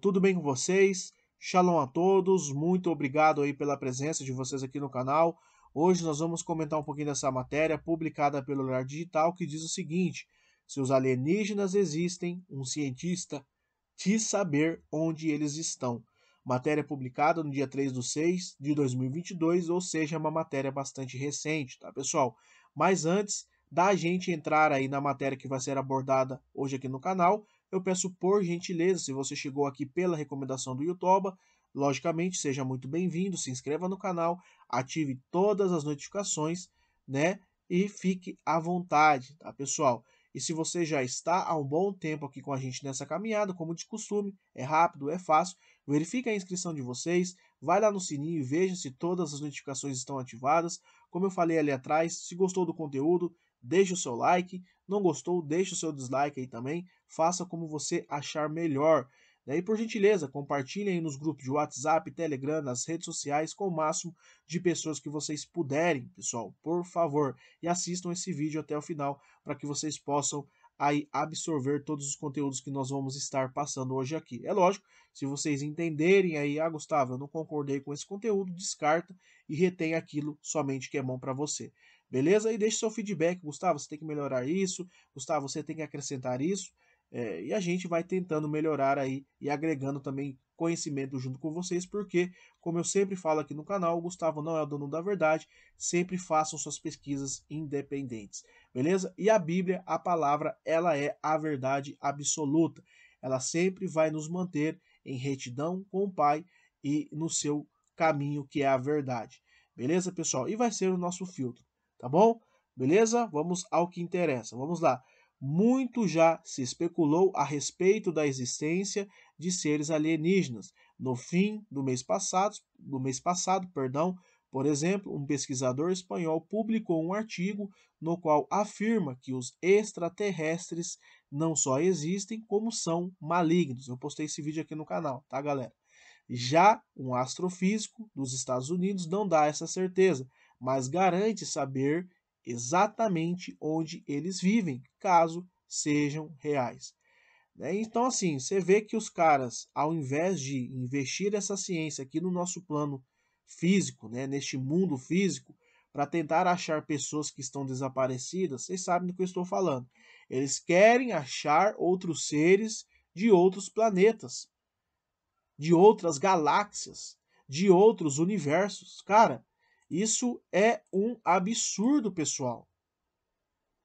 tudo bem com vocês? Shalom a todos, muito obrigado aí pela presença de vocês aqui no canal. Hoje nós vamos comentar um pouquinho dessa matéria publicada pelo Olhar Digital que diz o seguinte: se os alienígenas existem, um cientista quis saber onde eles estão. Matéria publicada no dia 3 de 6 de 2022, ou seja, uma matéria bastante recente, tá pessoal? Mas antes da gente entrar aí na matéria que vai ser abordada hoje aqui no canal, eu peço por gentileza, se você chegou aqui pela recomendação do YouTube, logicamente seja muito bem-vindo, se inscreva no canal, ative todas as notificações, né? E fique à vontade, tá, pessoal? E se você já está há um bom tempo aqui com a gente nessa caminhada, como de costume, é rápido, é fácil, verifique a inscrição de vocês, vai lá no sininho e veja se todas as notificações estão ativadas. Como eu falei ali atrás, se gostou do conteúdo, deixe o seu like. Não gostou, deixe o seu dislike aí também. Faça como você achar melhor. Daí, por gentileza, compartilhem aí nos grupos de WhatsApp, Telegram, nas redes sociais com o máximo de pessoas que vocês puderem, pessoal, por favor. E assistam esse vídeo até o final para que vocês possam aí absorver todos os conteúdos que nós vamos estar passando hoje aqui. É lógico, se vocês entenderem aí, ah, Gustavo, eu não concordei com esse conteúdo, descarta e retém aquilo somente que é bom para você. Beleza? E deixe seu feedback, Gustavo, você tem que melhorar isso, Gustavo, você tem que acrescentar isso. É, e a gente vai tentando melhorar aí e agregando também conhecimento junto com vocês, porque, como eu sempre falo aqui no canal, o Gustavo não é o dono da verdade, sempre façam suas pesquisas independentes, beleza? E a Bíblia, a palavra, ela é a verdade absoluta, ela sempre vai nos manter em retidão com o Pai e no seu caminho que é a verdade, beleza, pessoal? E vai ser o nosso filtro tá bom? Beleza? Vamos ao que interessa. Vamos lá. Muito já se especulou a respeito da existência de seres alienígenas. No fim do mês passado, do mês passado, perdão, por exemplo, um pesquisador espanhol publicou um artigo no qual afirma que os extraterrestres não só existem, como são malignos. Eu postei esse vídeo aqui no canal, tá, galera? Já um astrofísico dos Estados Unidos não dá essa certeza, mas garante saber exatamente onde eles vivem, caso sejam reais. Né? Então, assim, você vê que os caras, ao invés de investir essa ciência aqui no nosso plano físico, né, neste mundo físico, para tentar achar pessoas que estão desaparecidas, vocês sabem do que eu estou falando. Eles querem achar outros seres de outros planetas, de outras galáxias, de outros universos. Cara, isso é um absurdo, pessoal.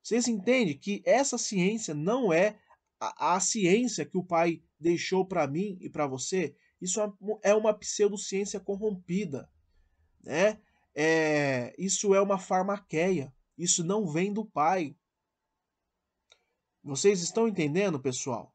Vocês entendem que essa ciência não é a, a ciência que o Pai deixou para mim e para você? Isso é, é uma pseudociência corrompida, né? É, isso é uma farmaqueia. Isso não vem do Pai. Vocês estão entendendo, pessoal?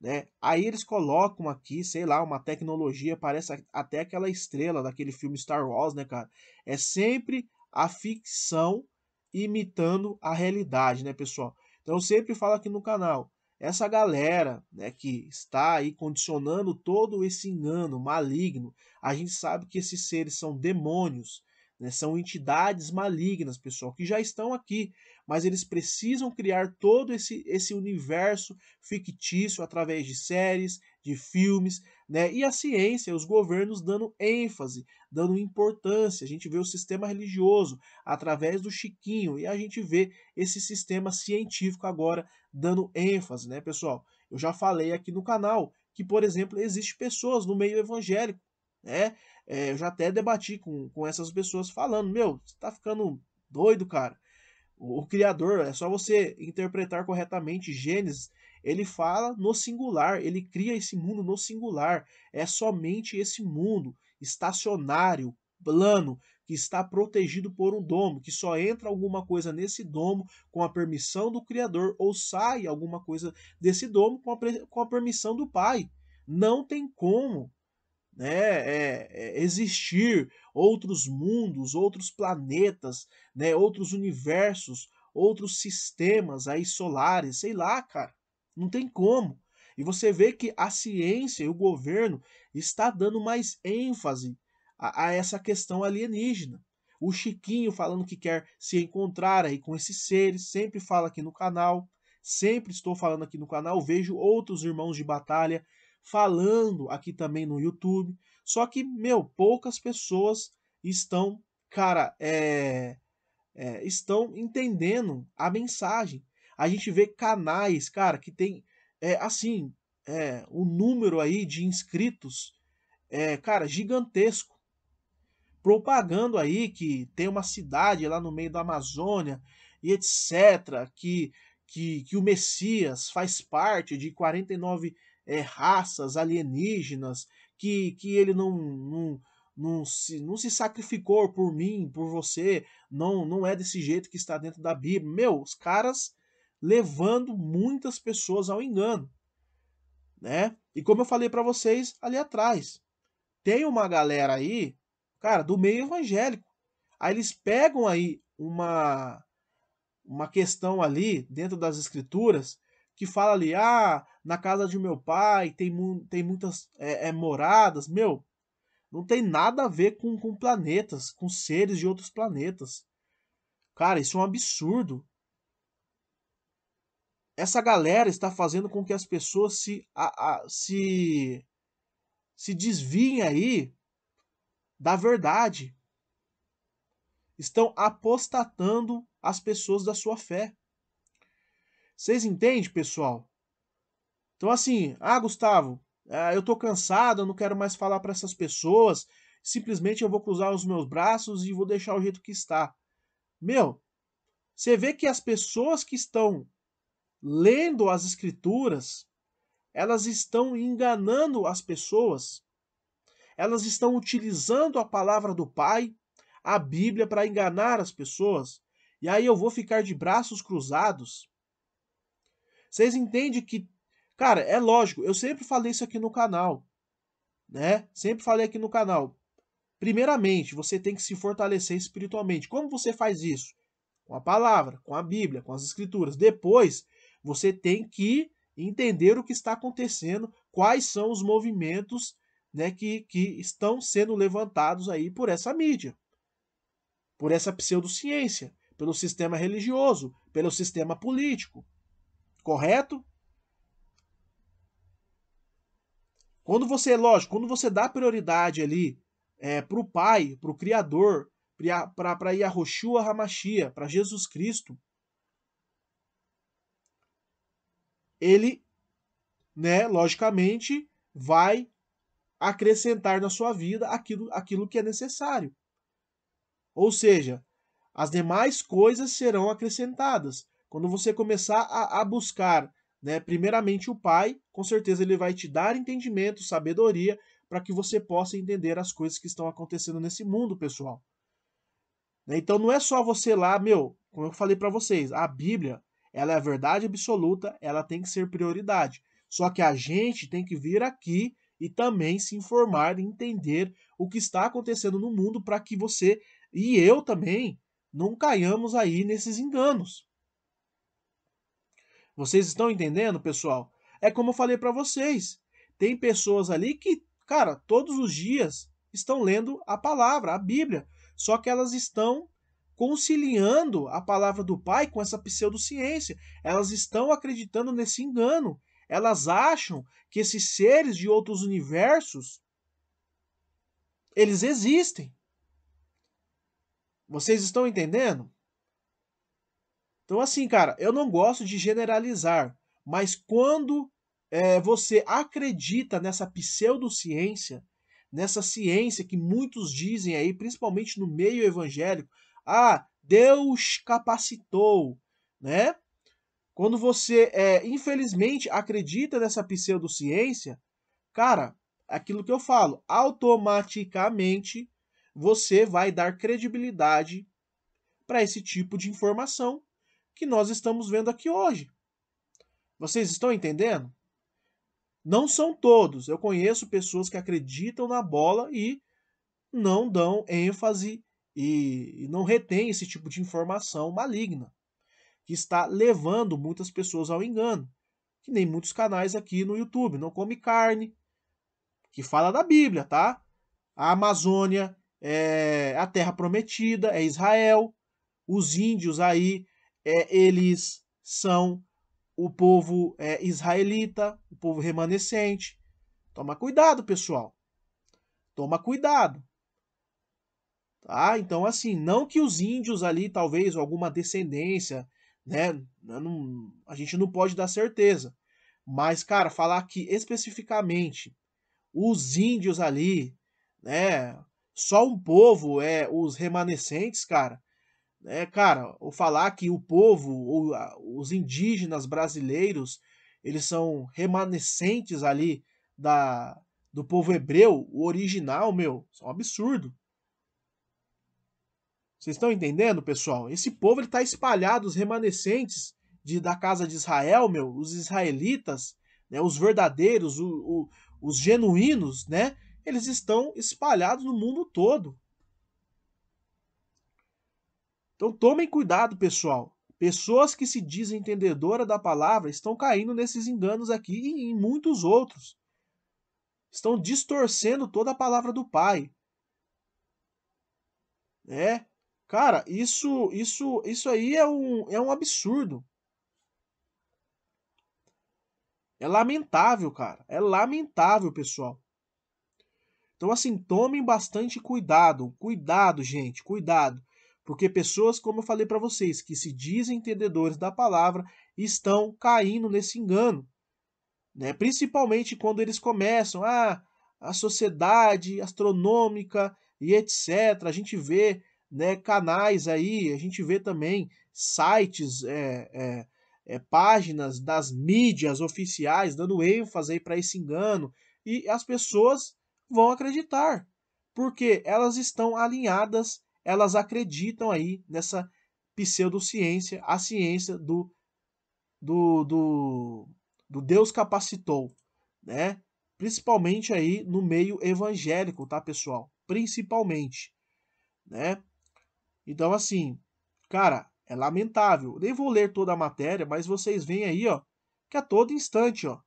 Né? Aí eles colocam aqui, sei lá, uma tecnologia, parece até aquela estrela daquele filme Star Wars, né, cara? É sempre a ficção imitando a realidade, né, pessoal? Então eu sempre falo aqui no canal, essa galera né, que está aí condicionando todo esse engano maligno, a gente sabe que esses seres são demônios, né, são entidades malignas, pessoal, que já estão aqui mas eles precisam criar todo esse, esse universo fictício através de séries, de filmes, né? E a ciência, os governos dando ênfase, dando importância. A gente vê o sistema religioso através do Chiquinho e a gente vê esse sistema científico agora dando ênfase, né, pessoal? Eu já falei aqui no canal que, por exemplo, existem pessoas no meio evangélico, né? É, eu já até debati com, com essas pessoas falando, meu, você tá ficando doido, cara o, Criador, é só você interpretar corretamente Gênesis, ele fala no singular, ele cria esse mundo no singular. É somente esse mundo estacionário, plano, que está protegido por um domo, que só entra alguma coisa nesse domo com a permissão do Criador, ou sai alguma coisa desse domo com a, com a permissão do Pai. Não tem como né, é, é, existir outros mundos, outros planetas, né, outros universos, outros sistemas aí solares, sei lá, cara. Não tem como. E você vê que a ciência e o governo está dando mais ênfase a, a essa questão alienígena. O Chiquinho falando que quer se encontrar aí com esses seres, sempre fala aqui no canal, sempre estou falando aqui no canal, vejo outros irmãos de batalha falando aqui também no YouTube. Só que, meu, poucas pessoas estão, cara, é, é, estão entendendo a mensagem. A gente vê canais, cara, que tem, é, assim, é, o número aí de inscritos, é, cara, gigantesco. Propagando aí que tem uma cidade lá no meio da Amazônia e etc., que, que, que o Messias faz parte de 49 é, raças alienígenas, que, que ele não, não, não, se, não se sacrificou por mim, por você, não, não é desse jeito que está dentro da Bíblia. Meu, os caras levando muitas pessoas ao engano. Né? E como eu falei para vocês ali atrás, tem uma galera aí, cara, do meio evangélico. Aí eles pegam aí uma uma questão ali dentro das escrituras que fala ali, ah, na casa de meu pai, tem, mu tem muitas é, é, moradas. Meu, não tem nada a ver com, com planetas, com seres de outros planetas. Cara, isso é um absurdo. Essa galera está fazendo com que as pessoas se, a, a, se, se desviem aí da verdade. Estão apostatando as pessoas da sua fé. Vocês entendem, pessoal? Então, assim, ah, Gustavo, ah, eu tô cansado, eu não quero mais falar para essas pessoas, simplesmente eu vou cruzar os meus braços e vou deixar o jeito que está. Meu, você vê que as pessoas que estão lendo as escrituras, elas estão enganando as pessoas. Elas estão utilizando a palavra do Pai, a Bíblia, para enganar as pessoas. E aí eu vou ficar de braços cruzados. Vocês entendem que Cara, é lógico, eu sempre falei isso aqui no canal, né? Sempre falei aqui no canal. Primeiramente, você tem que se fortalecer espiritualmente. Como você faz isso? Com a palavra, com a Bíblia, com as escrituras. Depois, você tem que entender o que está acontecendo, quais são os movimentos né, que, que estão sendo levantados aí por essa mídia, por essa pseudociência, pelo sistema religioso, pelo sistema político. Correto? Quando você, lógico, quando você dá prioridade ali é, para o Pai, para o Criador, para Yahushua Hamashia, para Jesus Cristo, ele, né, logicamente, vai acrescentar na sua vida aquilo, aquilo que é necessário. Ou seja, as demais coisas serão acrescentadas. Quando você começar a, a buscar né? Primeiramente, o Pai, com certeza, ele vai te dar entendimento, sabedoria, para que você possa entender as coisas que estão acontecendo nesse mundo, pessoal. Né? Então, não é só você lá, meu, como eu falei para vocês, a Bíblia, ela é a verdade absoluta, ela tem que ser prioridade. Só que a gente tem que vir aqui e também se informar e entender o que está acontecendo no mundo para que você e eu também não caiamos aí nesses enganos. Vocês estão entendendo, pessoal? É como eu falei para vocês. Tem pessoas ali que, cara, todos os dias estão lendo a palavra, a Bíblia, só que elas estão conciliando a palavra do Pai com essa pseudociência. Elas estão acreditando nesse engano. Elas acham que esses seres de outros universos eles existem. Vocês estão entendendo? Então, assim, cara, eu não gosto de generalizar, mas quando é, você acredita nessa pseudociência, nessa ciência que muitos dizem aí, principalmente no meio evangélico, ah, Deus capacitou, né? Quando você, é, infelizmente, acredita nessa pseudociência, cara, aquilo que eu falo, automaticamente você vai dar credibilidade para esse tipo de informação que nós estamos vendo aqui hoje. Vocês estão entendendo? Não são todos. Eu conheço pessoas que acreditam na bola e não dão ênfase e não retém esse tipo de informação maligna, que está levando muitas pessoas ao engano, que nem muitos canais aqui no YouTube, não come carne, que fala da Bíblia, tá? A Amazônia é a terra prometida, é Israel, os índios aí é, eles são o povo é, israelita, o povo remanescente. Toma cuidado, pessoal. Toma cuidado. Tá? Então, assim, não que os índios ali, talvez, alguma descendência, né? Não, a gente não pode dar certeza. Mas, cara, falar que especificamente os índios ali, né? Só um povo, é os remanescentes, cara. É, cara, ou falar que o povo, ou os indígenas brasileiros, eles são remanescentes ali da, do povo hebreu, o original, meu, é um absurdo. Vocês estão entendendo, pessoal? Esse povo está espalhado, os remanescentes de, da casa de Israel, meu, os israelitas, né, os verdadeiros, o, o, os genuínos, né? Eles estão espalhados no mundo todo. Então tomem cuidado, pessoal. Pessoas que se dizem entendedora da palavra estão caindo nesses enganos aqui e em muitos outros. Estão distorcendo toda a palavra do Pai. É, cara, isso isso isso aí é um, é um absurdo. É lamentável, cara. É lamentável, pessoal. Então, assim, tomem bastante cuidado. Cuidado, gente, cuidado. Porque pessoas, como eu falei para vocês, que se dizem entendedores da palavra, estão caindo nesse engano. Né? Principalmente quando eles começam, ah, a sociedade astronômica e etc. A gente vê né, canais aí, a gente vê também sites, é, é, é, páginas das mídias oficiais dando ênfase aí para esse engano e as pessoas vão acreditar porque elas estão alinhadas elas acreditam aí nessa pseudociência, a ciência do, do, do, do Deus capacitou, né? Principalmente aí no meio evangélico, tá, pessoal? Principalmente, né? Então, assim, cara, é lamentável. Nem vou ler toda a matéria, mas vocês veem aí, ó, que a todo instante, ó.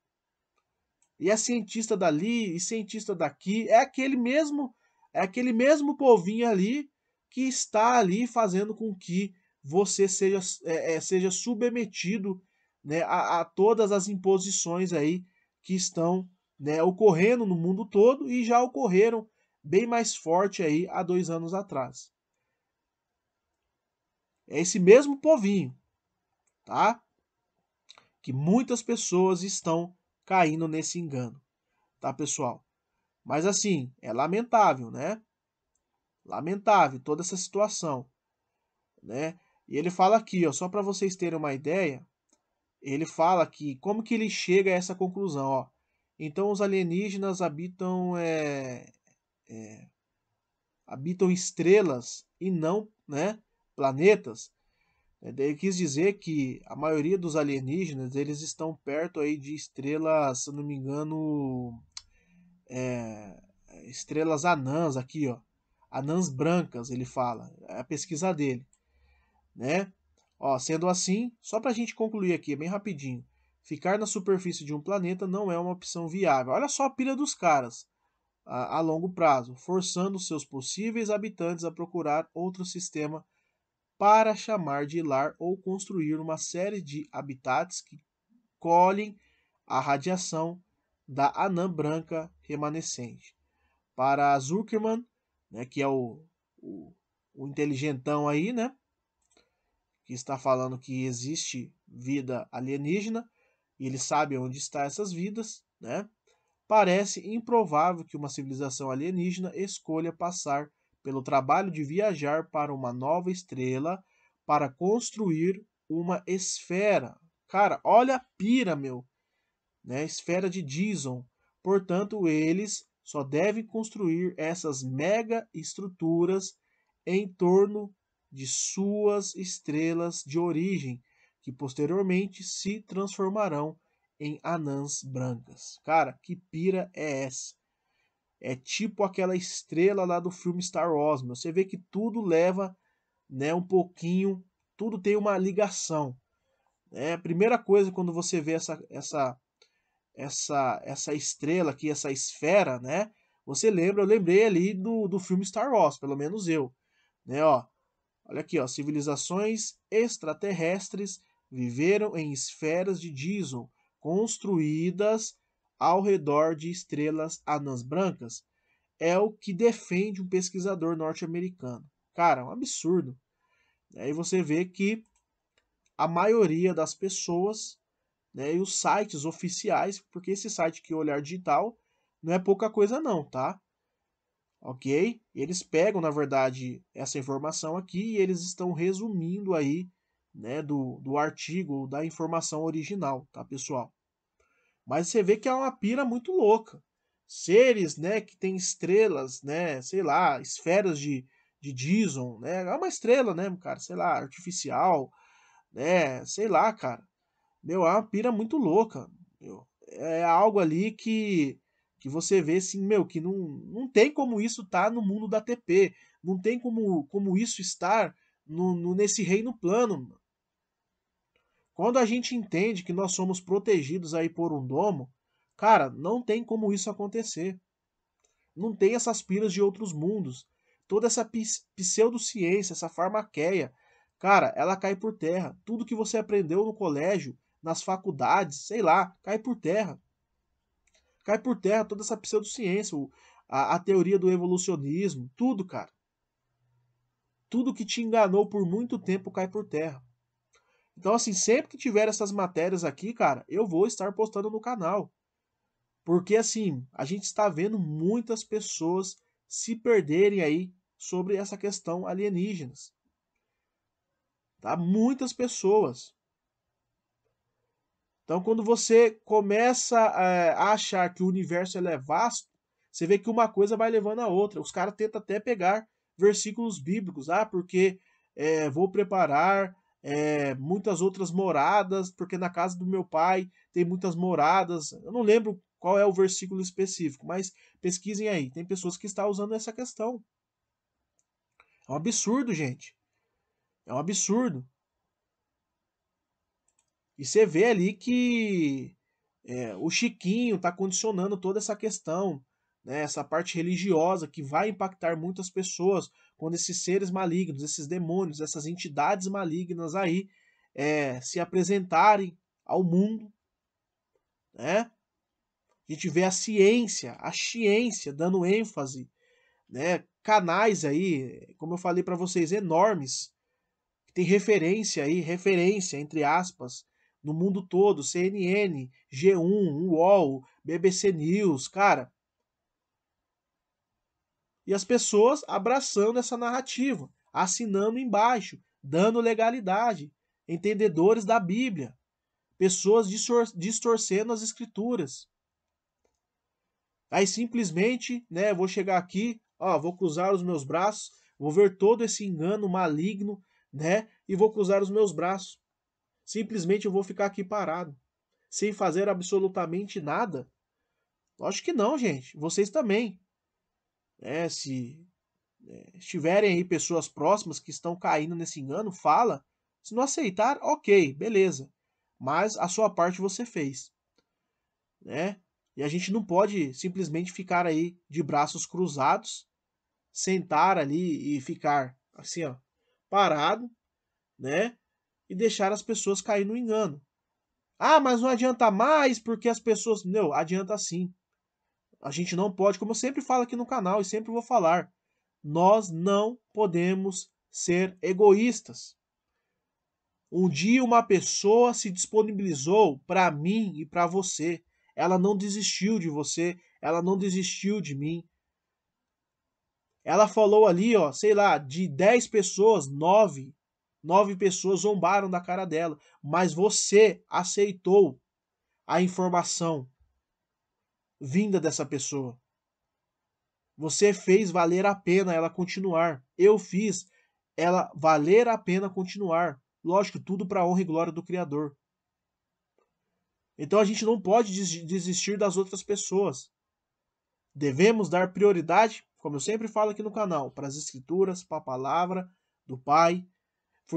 E é cientista dali, e cientista daqui, é aquele mesmo, é aquele mesmo povinho ali que está ali fazendo com que você seja, é, é, seja submetido né, a, a, todas as imposições aí que estão né, ocorrendo no mundo todo e já ocorreram bem mais forte aí há dois anos atrás. É esse mesmo povinho, tá? Que muitas pessoas estão caindo nesse engano, tá, pessoal? Mas assim, é lamentável, né? Lamentável toda essa situação, né? E ele fala aqui, ó, só para vocês terem uma ideia, ele fala que como que ele chega a essa conclusão, ó. Então os alienígenas habitam é, é, habitam estrelas e não, né, planetas. É, ele quis dizer que a maioria dos alienígenas eles estão perto aí de estrelas, se não me engano, é, estrelas anãs aqui, ó anãs brancas, ele fala, é a pesquisa dele, né? Ó, sendo assim, só para a gente concluir aqui, bem rapidinho, ficar na superfície de um planeta não é uma opção viável. Olha só a pilha dos caras a, a longo prazo, forçando seus possíveis habitantes a procurar outro sistema para chamar de lar ou construir uma série de habitats que colhem a radiação da anã branca remanescente. Para Zuckerman, né, que é o, o, o inteligentão aí, né, que está falando que existe vida alienígena, e ele sabe onde está essas vidas, né, parece improvável que uma civilização alienígena escolha passar pelo trabalho de viajar para uma nova estrela para construir uma esfera. Cara, olha a pira, meu. Né? Esfera de Dizon. Portanto, eles só deve construir essas mega estruturas em torno de suas estrelas de origem, que posteriormente se transformarão em anãs brancas. Cara, que pira é essa? É tipo aquela estrela lá do filme Star Wars, meu. Você vê que tudo leva, né, um pouquinho, tudo tem uma ligação. É, né? a primeira coisa quando você vê essa, essa essa essa estrela aqui, essa esfera, né? Você lembra, eu lembrei ali do, do filme Star Wars, pelo menos eu, né, ó. Olha aqui, ó, civilizações extraterrestres viveram em esferas de diesel construídas ao redor de estrelas anãs brancas. É o que defende um pesquisador norte-americano. Cara, é um absurdo. Aí você vê que a maioria das pessoas né, e os sites oficiais, porque esse site que é Olhar Digital não é pouca coisa não, tá? Ok? Eles pegam, na verdade, essa informação aqui e eles estão resumindo aí, né, do, do artigo, da informação original, tá, pessoal? Mas você vê que é uma pira muito louca. Seres, né, que tem estrelas, né, sei lá, esferas de, de Dizon, né? É uma estrela, né, cara? Sei lá, artificial, né? Sei lá, cara. Meu, é uma pira muito louca. Meu. É algo ali que, que você vê assim, meu, que não, não tem como isso estar tá no mundo da TP. Não tem como, como isso estar no, no, nesse reino plano. Quando a gente entende que nós somos protegidos aí por um domo, cara, não tem como isso acontecer. Não tem essas piras de outros mundos. Toda essa pseudociência, essa farmaqueia, cara, ela cai por terra. Tudo que você aprendeu no colégio nas faculdades, sei lá, cai por terra. Cai por terra toda essa pseudociência, a, a teoria do evolucionismo, tudo, cara. Tudo que te enganou por muito tempo cai por terra. Então, assim, sempre que tiver essas matérias aqui, cara, eu vou estar postando no canal. Porque, assim, a gente está vendo muitas pessoas se perderem aí sobre essa questão alienígenas. Tá? Muitas pessoas. Então, quando você começa é, a achar que o universo é vasto, você vê que uma coisa vai levando a outra. Os caras tentam até pegar versículos bíblicos, ah, porque é, vou preparar é, muitas outras moradas, porque na casa do meu pai tem muitas moradas. Eu não lembro qual é o versículo específico, mas pesquisem aí. Tem pessoas que estão usando essa questão. É um absurdo, gente. É um absurdo. E você vê ali que é, o Chiquinho está condicionando toda essa questão, né, essa parte religiosa que vai impactar muitas pessoas quando esses seres malignos, esses demônios, essas entidades malignas aí é, se apresentarem ao mundo. Né? A gente vê a ciência, a ciência dando ênfase, né? canais aí, como eu falei para vocês, enormes, que tem referência aí, referência, entre aspas, no mundo todo, CNN, G1, UOL, BBC News, cara. E as pessoas abraçando essa narrativa, assinando embaixo, dando legalidade, entendedores da Bíblia, pessoas distorcendo as escrituras. Aí simplesmente, né, vou chegar aqui, ó, vou cruzar os meus braços, vou ver todo esse engano maligno, né, e vou cruzar os meus braços. Simplesmente eu vou ficar aqui parado, sem fazer absolutamente nada? Lógico que não, gente. Vocês também. É, se é, tiverem aí pessoas próximas que estão caindo nesse engano, fala. Se não aceitar, ok, beleza. Mas a sua parte você fez. Né? E a gente não pode simplesmente ficar aí de braços cruzados, sentar ali e ficar assim, ó, parado, né? e deixar as pessoas cair no engano. Ah, mas não adianta mais porque as pessoas. Não, adianta sim. A gente não pode, como eu sempre falo aqui no canal e sempre vou falar, nós não podemos ser egoístas. Um dia uma pessoa se disponibilizou para mim e para você. Ela não desistiu de você, ela não desistiu de mim. Ela falou ali, ó, sei lá, de 10 pessoas, 9 Nove pessoas zombaram da cara dela, mas você aceitou a informação vinda dessa pessoa. Você fez valer a pena ela continuar. Eu fiz ela valer a pena continuar. Lógico, tudo para a honra e glória do Criador. Então a gente não pode desistir das outras pessoas. Devemos dar prioridade, como eu sempre falo aqui no canal, para as escrituras, para a palavra do Pai,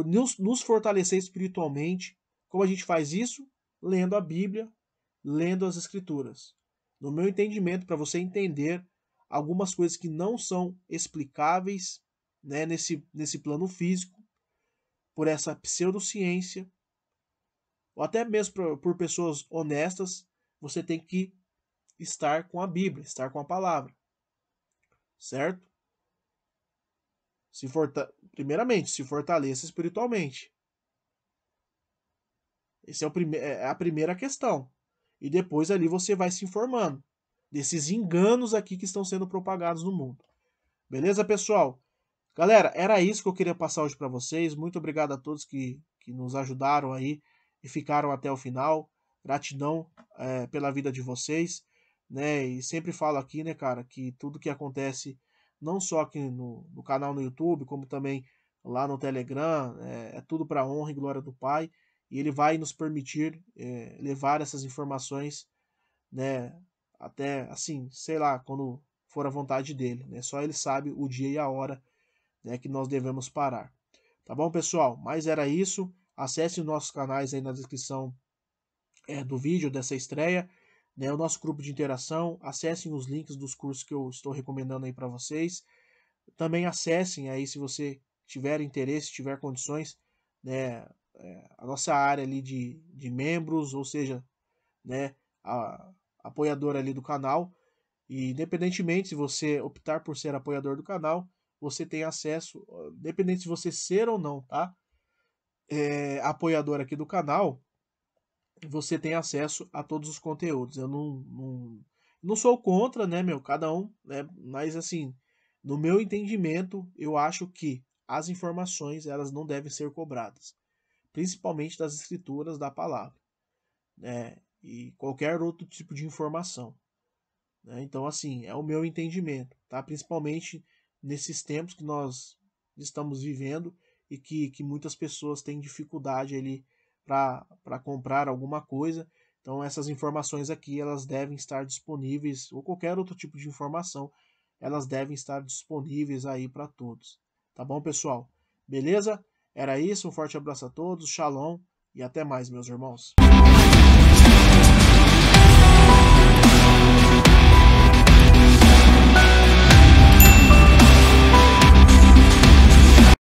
nos, nos fortalecer espiritualmente. Como a gente faz isso? Lendo a Bíblia, lendo as Escrituras. No meu entendimento, para você entender algumas coisas que não são explicáveis né, nesse, nesse plano físico, por essa pseudociência, ou até mesmo por, por pessoas honestas, você tem que estar com a Bíblia, estar com a palavra. Certo? Se forta... Primeiramente, se fortaleça espiritualmente. Essa é, prime... É, é a primeira questão. E depois ali você vai se informando desses enganos aqui que estão sendo propagados no mundo. Beleza, pessoal? Galera, era isso que eu queria passar hoje para vocês. Muito obrigado a todos que, que nos ajudaram aí e ficaram até o final. Gratidão é, pela vida de vocês. Né? E sempre falo aqui, né, cara, que tudo que acontece não só aqui no, no canal no YouTube, como também lá no Telegram. É, é tudo para honra e glória do Pai. E ele vai nos permitir é, levar essas informações, né? Até assim, sei lá, quando for a vontade dele, né? Só ele sabe o dia e a hora, né, que nós devemos parar. Tá bom, pessoal? Mas era isso. Acesse os nossos canais aí na descrição é, do vídeo dessa estreia né, o nosso grupo de interação. Acessem os links dos cursos que eu estou recomendando aí para vocês. Também acessem aí se você tiver interesse, tiver condições, né, é, a nossa área ali de, de membros, ou seja, né, a, ali do canal. E independentemente se você optar por ser apoiador do canal, você tem acesso, independente se você ser ou não, tá? É, apoiador aqui do canal, você tem acesso a todos os conteúdos. Eu não, não, não sou contra, né, meu? Cada um, né? Mas assim, no meu entendimento, eu acho que as informações elas não devem ser cobradas, principalmente das escrituras da palavra, né? E qualquer outro tipo de informação. Né? Então, assim, é o meu entendimento, tá? Principalmente nesses tempos que nós estamos vivendo e que, que muitas pessoas têm dificuldade ali para comprar alguma coisa. Então essas informações aqui elas devem estar disponíveis ou qualquer outro tipo de informação, elas devem estar disponíveis aí para todos. Tá bom, pessoal? Beleza? Era isso, um forte abraço a todos, Shalom e até mais, meus irmãos.